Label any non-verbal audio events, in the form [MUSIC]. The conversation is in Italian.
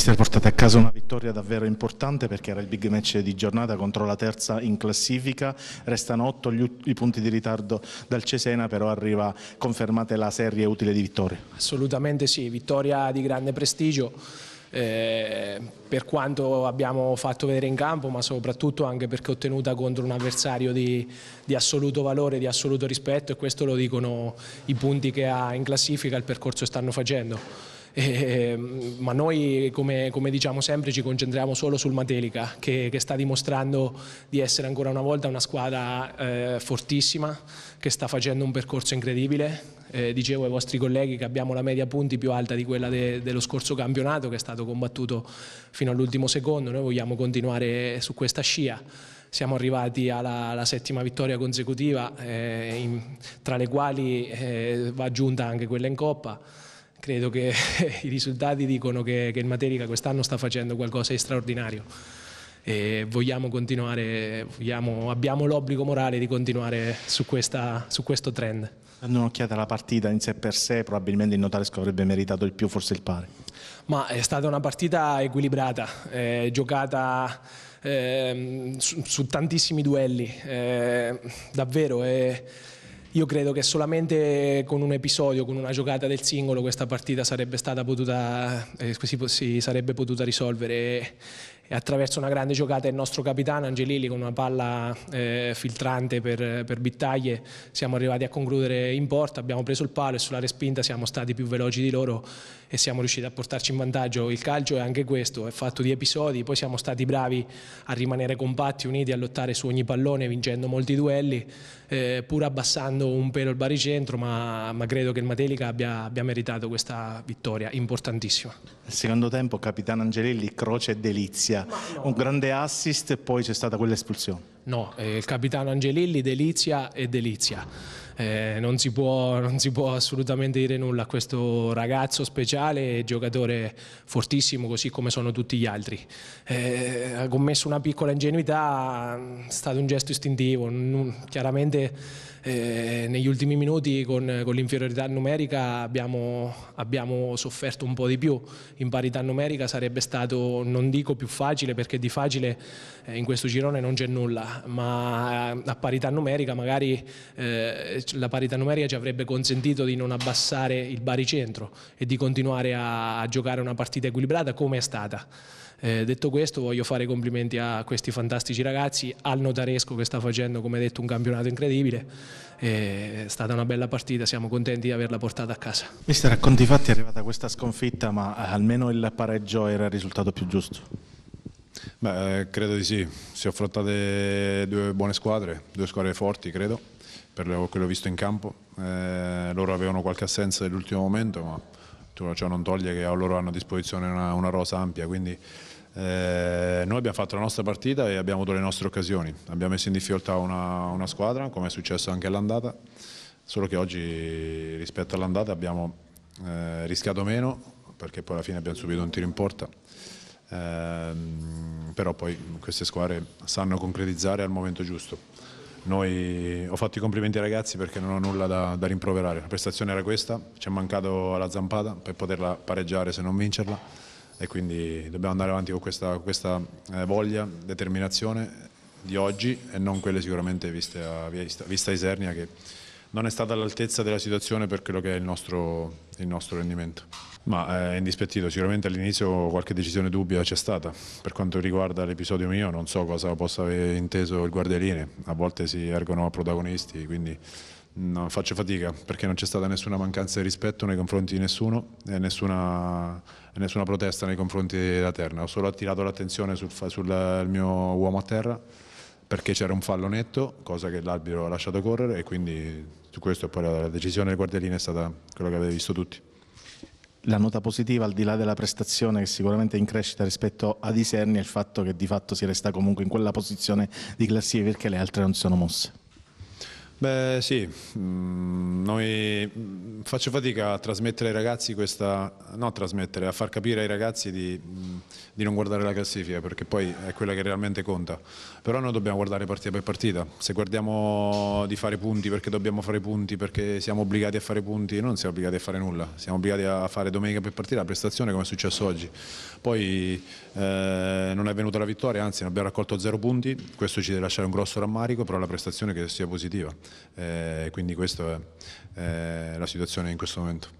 siete portati a casa una vittoria davvero importante perché era il big match di giornata contro la terza in classifica, restano 8 i punti di ritardo dal Cesena, però arriva confermate la serie utile di vittoria. Assolutamente sì, vittoria di grande prestigio. Eh, per quanto abbiamo fatto vedere in campo ma soprattutto anche perché ottenuta contro un avversario di, di, assoluto valore, di assoluto rispetto e questo lo dicono i punti che ha in classifica il percorso che stanno facendo eh, ehm, ma noi come, come, diciamo sempre ci concentriamo solo sul Matelica che, che, sta dimostrando di essere ancora una volta una squadra eh, fortissima che sta facendo un percorso incredibile. Eh, dicevo ai vostri colleghi che abbiamo la media punti più alta di quella de, dello scorso campionato che è stato combattuto fino all'ultimo secondo, noi vogliamo continuare su questa scia siamo arrivati alla, alla, settima vittoria consecutiva, eh, in, tra le quali eh, va aggiunta anche quella in Coppa credo che [LAUGHS] i risultati dicono che, che il Materica quest'anno sta facendo qualcosa di straordinario e vogliamo continuare, vogliamo, abbiamo l'obbligo morale di continuare su, questa, su questo trend. Dando un'occhiata alla partita in sé per sé, probabilmente il Notaresco avrebbe meritato il più, forse il pari. Ma è stata una partita equilibrata, eh, giocata eh, su, su, tantissimi duelli, eh, davvero. Eh, io credo che solamente con un episodio, con una giocata del singolo, questa partita sarebbe stata potuta, eh, si, si, sarebbe potuta risolvere e attraverso una grande giocata il nostro capitano Angelilli con una palla eh, filtrante per, per, Bittaglie siamo arrivati a concludere in porta, abbiamo preso il palo e sulla respinta siamo stati più veloci di loro e siamo riusciti a portarci in vantaggio. Il calcio è anche questo, è fatto di episodi, poi siamo stati bravi a rimanere compatti, uniti, a lottare su ogni pallone vincendo molti duelli, eh, pur abbassando un pelo il baricentro, ma, ma credo che il Matelica abbia, abbia meritato questa vittoria importantissima. Al secondo tempo capitano Angelilli, croce e delizia un grande assist e poi c'è stata quell'espulsione. No, eh, il capitano Angelilli delizia e delizia. Eh, non, si può, non, si può, assolutamente dire nulla a questo ragazzo speciale, giocatore fortissimo così come sono tutti gli altri. Eh, ha commesso una piccola ingenuità, è stato un gesto istintivo, non, chiaramente eh, negli ultimi minuti con, con l'inferiorità numerica abbiamo, abbiamo, sofferto un po' di più, in parità numerica sarebbe stato non dico più facile perché di facile eh, in questo girone non c'è nulla, ma ehm, a parità numerica magari eh, la parità numerica ci avrebbe consentito di non abbassare il baricentro e di continuare a, a giocare una partita equilibrata come è stata. Eh, detto questo voglio fare complimenti a questi fantastici ragazzi, al notaresco che sta facendo come detto un campionato incredibile, eh, è stata una bella partita, siamo contenti di averla portata a casa. Mister, a conti fatti è arrivata questa sconfitta ma eh, almeno il pareggio era il risultato più giusto? Beh, eh, credo di sì, si sono affrontate due buone squadre, due squadre forti credo, per quello visto in campo, eh, loro avevano qualche assenza nell'ultimo momento ma ciò non toglie che loro hanno a disposizione una, una rosa ampia, quindi eh, noi abbiamo fatto la nostra partita e abbiamo avuto le nostre occasioni, abbiamo messo in difficoltà una, una squadra come è successo anche all'andata, solo che oggi rispetto all'andata abbiamo eh, rischiato meno perché poi alla fine abbiamo subito un tiro in porta ehm, però poi queste squadre sanno concretizzare al momento giusto. Noi, ho fatto i complimenti ai ragazzi perché non ho nulla da, da rimproverare, la prestazione era questa, ci è mancato alla zampata per poterla pareggiare se non vincerla e quindi dobbiamo andare avanti con questa, questa eh, voglia, determinazione di oggi e non quelle sicuramente viste a, vista, vista Isernia che non è stata all'altezza della situazione per quello che è il nostro, il nostro rendimento. Ma eh, è indispettito, sicuramente all'inizio qualche decisione dubbia c'è stata. Per quanto riguarda l'episodio mio non so cosa possa aver inteso il guardialine, a volte si ergono a protagonisti, quindi no, faccio fatica perché non c'è stata nessuna mancanza di rispetto nei confronti di nessuno e nessuna, nessuna protesta nei confronti della Terna. Ho solo attirato l'attenzione sul, sul mio uomo a terra perché c'era un fallo netto, cosa che l'arbitro ha lasciato correre e quindi su questo poi la decisione del guardialine è stata quello che avete visto tutti. La nota positiva, al di là della prestazione che sicuramente è in crescita rispetto ad Iserni, è il fatto che di fatto si resta comunque in quella posizione di classifica perché le altre non si sono mosse. Beh sì, mm, noi mm, faccio fatica a trasmettere ai ragazzi questa, no trasmettere, a far capire ai ragazzi di, mm, di, non guardare la classifica perché poi è quella che realmente conta, però noi dobbiamo guardare partita per partita, se guardiamo di fare punti perché dobbiamo fare punti, perché siamo obbligati a fare punti, non siamo obbligati a fare nulla, siamo obbligati a fare domenica per partita la prestazione come è successo oggi, poi eh, non è venuta la vittoria, anzi abbiamo raccolto zero punti, questo ci deve lasciare un grosso rammarico, però la prestazione che sia positiva. Eh, quindi questa è eh, la situazione in questo momento.